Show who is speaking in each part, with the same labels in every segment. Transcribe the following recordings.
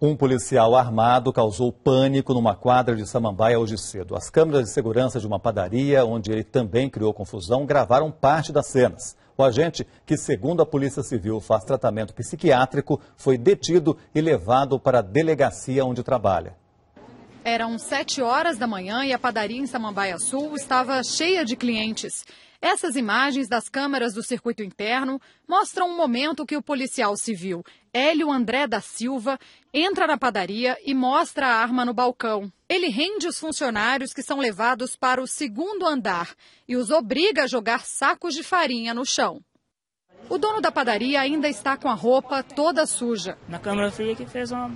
Speaker 1: Um policial armado causou pânico numa quadra de Samambaia hoje cedo. As câmeras de segurança de uma padaria, onde ele também criou confusão, gravaram parte das cenas. O agente, que segundo a Polícia Civil faz tratamento psiquiátrico, foi detido e levado para a delegacia onde trabalha.
Speaker 2: Eram sete horas da manhã e a padaria em Samambaia Sul estava cheia de clientes. Essas imagens das câmeras do circuito interno mostram um momento que o policial civil Hélio André da Silva entra na padaria e mostra a arma no balcão. Ele rende os funcionários que são levados para o segundo andar e os obriga a jogar sacos de farinha no chão. O dono da padaria ainda está com a roupa toda suja.
Speaker 3: Na câmera fria que fez uma,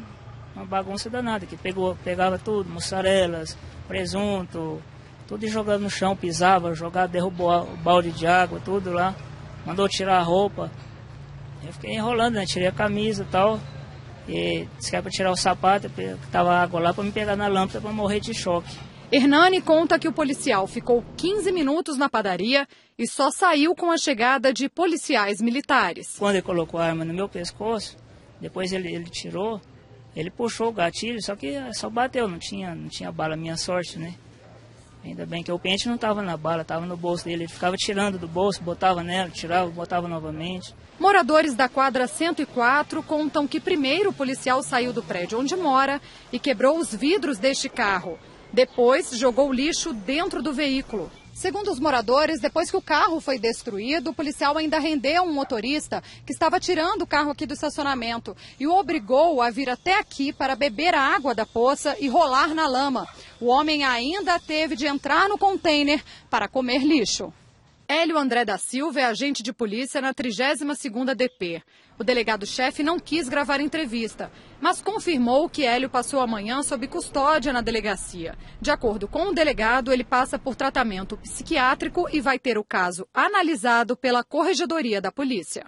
Speaker 3: uma bagunça danada, que pegou, pegava tudo, mussarelas, presunto, tudo jogado no chão, pisava, jogava, derrubou o balde de água, tudo lá. Mandou tirar a roupa. Eu fiquei enrolando, né? Tirei a camisa e tal. E disse que era pra tirar o sapato, que tava água lá, pra me pegar na lâmpada pra morrer de choque. Hernani conta que
Speaker 2: o policial ficou 15 minutos na padaria e só saiu com a chegada de policiais
Speaker 3: militares. Quando ele colocou a arma no meu pescoço, depois ele, ele tirou, ele puxou o gatilho, só que só bateu, não tinha, não tinha bala, minha sorte, né? Ainda bem que o pente não estava na bala, estava no bolso dele. Ele ficava tirando do bolso, botava nela, tirava, botava novamente.
Speaker 2: Moradores da quadra 104 contam que primeiro o policial saiu do prédio onde mora e quebrou os vidros deste carro. Depois jogou lixo dentro do veículo. Segundo os moradores, depois que o carro foi destruído, o policial ainda rendeu um motorista que estava tirando o carro aqui do estacionamento e o obrigou a vir até aqui para beber a água da poça e rolar na lama o homem ainda teve de entrar no container para comer lixo. Hélio André da Silva é agente de polícia na 32ª DP. O delegado-chefe não quis gravar entrevista, mas confirmou que Hélio passou amanhã sob custódia na delegacia. De acordo com o delegado, ele passa por tratamento psiquiátrico e vai ter o caso analisado pela corregedoria da polícia.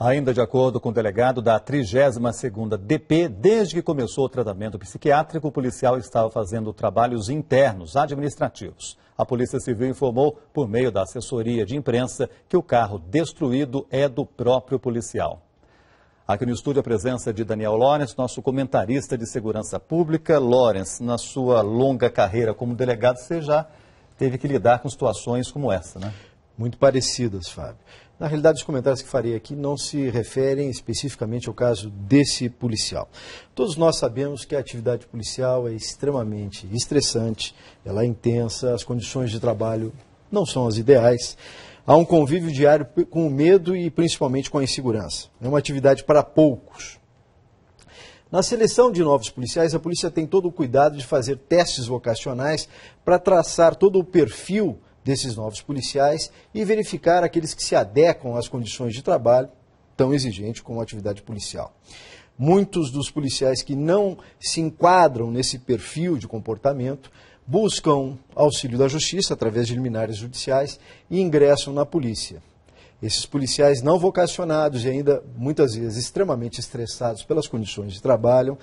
Speaker 1: Ainda de acordo com o delegado da 32ª DP, desde que começou o tratamento psiquiátrico, o policial estava fazendo trabalhos internos administrativos. A Polícia Civil informou, por meio da assessoria de imprensa, que o carro destruído é do próprio policial. Aqui no estúdio a presença de Daniel Lawrence, nosso comentarista de segurança pública. Lawrence, na sua longa carreira como delegado, você já teve que lidar com situações como essa, né? muito parecidas, Fábio. Na
Speaker 4: realidade, os comentários que farei aqui não se referem especificamente ao caso desse policial. Todos nós sabemos que a atividade policial é extremamente estressante, ela é intensa, as condições de trabalho não são as ideais. Há um convívio diário com o medo e principalmente com a insegurança. É uma atividade para poucos. Na seleção de novos policiais, a polícia tem todo o cuidado de fazer testes vocacionais para traçar todo o perfil desses novos policiais e verificar aqueles que se adequam às condições de trabalho tão exigente como a atividade policial. Muitos dos policiais que não se enquadram nesse perfil de comportamento buscam auxílio da justiça através de liminares judiciais e ingressam na polícia. Esses policiais não vocacionados e ainda muitas vezes extremamente estressados pelas condições de trabalho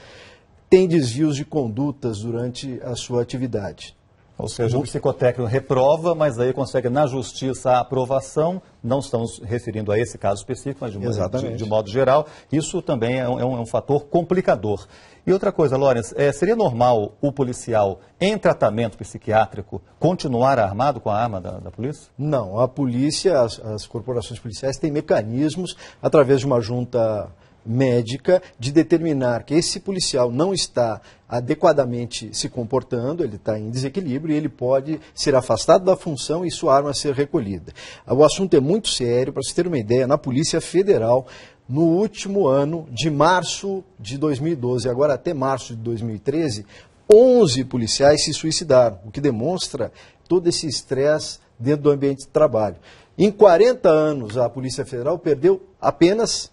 Speaker 4: têm desvios de condutas durante a sua atividade. Ou seja, o
Speaker 1: uhum. psicotécnico reprova, mas aí consegue na justiça a aprovação. Não estamos referindo a esse caso específico, mas de, de, de modo geral. Isso também é um, é um, é fator complicador. E outra coisa, Lórias, é, seria normal o policial em tratamento psiquiátrico continuar armado com a arma da, da polícia?
Speaker 4: Não, a polícia, as, as corporações policiais têm mecanismos através de uma junta médica de determinar que esse policial não está adequadamente se comportando, ele está em desequilíbrio e ele pode ser afastado da função e sua arma ser recolhida. O assunto é muito sério, para se ter uma ideia, na Polícia Federal, no último ano, de março de 2012, agora até março de 2013, 11 policiais se suicidaram, o que demonstra todo esse estresse dentro do ambiente de trabalho. Em 40 anos, a Polícia Federal perdeu apenas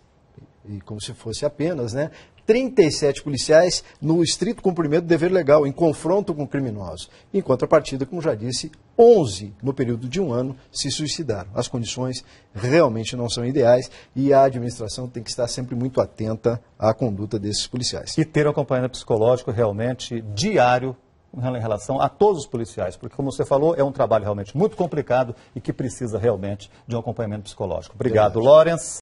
Speaker 4: e como se fosse apenas, né? 37 policiais no estrito cumprimento do dever legal, em confronto com criminosos. Em contrapartida, como já disse, 11 no período de um ano se suicidaram. As condições realmente não são ideais e a administração tem que estar sempre muito atenta à conduta desses policiais. E
Speaker 1: ter um acompanhamento psicológico realmente diário em relação a todos os policiais, porque, como você falou, é um trabalho realmente muito complicado e que precisa realmente de um acompanhamento psicológico. Obrigado, Lawrence.